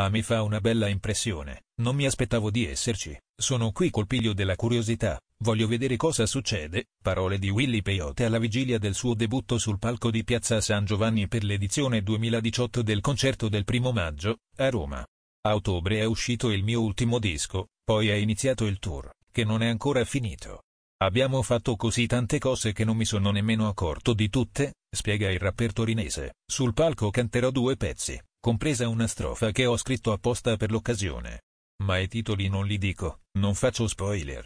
Ah, mi fa una bella impressione, non mi aspettavo di esserci, sono qui col piglio della curiosità, voglio vedere cosa succede, parole di Willy Peyote alla vigilia del suo debutto sul palco di Piazza San Giovanni per l'edizione 2018 del concerto del primo maggio, a Roma. A ottobre è uscito il mio ultimo disco, poi è iniziato il tour, che non è ancora finito. Abbiamo fatto così tante cose che non mi sono nemmeno accorto di tutte, spiega il rapper torinese, sul palco canterò due pezzi, compresa una strofa che ho scritto apposta per l'occasione. Ma i titoli non li dico, non faccio spoiler.